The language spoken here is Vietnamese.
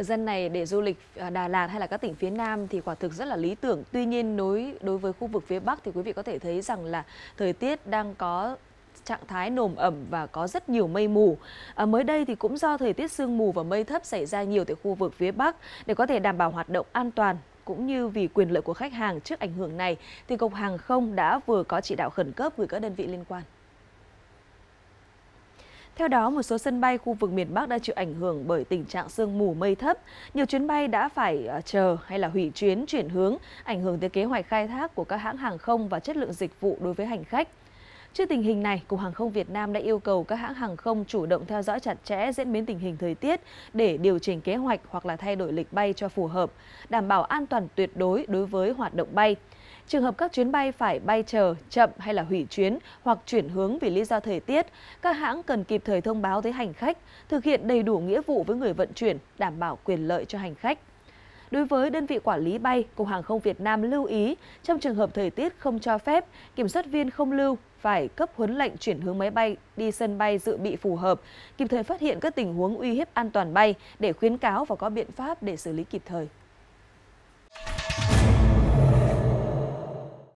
thời gian này để du lịch à, Đà Lạt hay là các tỉnh phía Nam thì quả thực rất là lý tưởng. Tuy nhiên đối đối với khu vực phía Bắc thì quý vị có thể thấy rằng là thời tiết đang có trạng thái nồm ẩm và có rất nhiều mây mù. À, mới đây thì cũng do thời tiết sương mù và mây thấp xảy ra nhiều tại khu vực phía Bắc để có thể đảm bảo hoạt động an toàn cũng như vì quyền lợi của khách hàng trước ảnh hưởng này thì cục hàng không đã vừa có chỉ đạo khẩn cấp gửi các đơn vị liên quan. Theo đó, một số sân bay khu vực miền Bắc đã chịu ảnh hưởng bởi tình trạng sương mù mây thấp. Nhiều chuyến bay đã phải ờ, chờ hay là hủy chuyến chuyển hướng, ảnh hưởng tới kế hoạch khai thác của các hãng hàng không và chất lượng dịch vụ đối với hành khách. Trước tình hình này, Cục Hàng không Việt Nam đã yêu cầu các hãng hàng không chủ động theo dõi chặt chẽ diễn biến tình hình thời tiết để điều chỉnh kế hoạch hoặc là thay đổi lịch bay cho phù hợp, đảm bảo an toàn tuyệt đối đối với hoạt động bay. Trường hợp các chuyến bay phải bay chờ, chậm hay là hủy chuyến hoặc chuyển hướng vì lý do thời tiết, các hãng cần kịp thời thông báo tới hành khách, thực hiện đầy đủ nghĩa vụ với người vận chuyển, đảm bảo quyền lợi cho hành khách. Đối với đơn vị quản lý bay, Cục Hàng không Việt Nam lưu ý, trong trường hợp thời tiết không cho phép, kiểm soát viên không lưu phải cấp huấn lệnh chuyển hướng máy bay đi sân bay dự bị phù hợp, kịp thời phát hiện các tình huống uy hiếp an toàn bay để khuyến cáo và có biện pháp để xử lý kịp thời.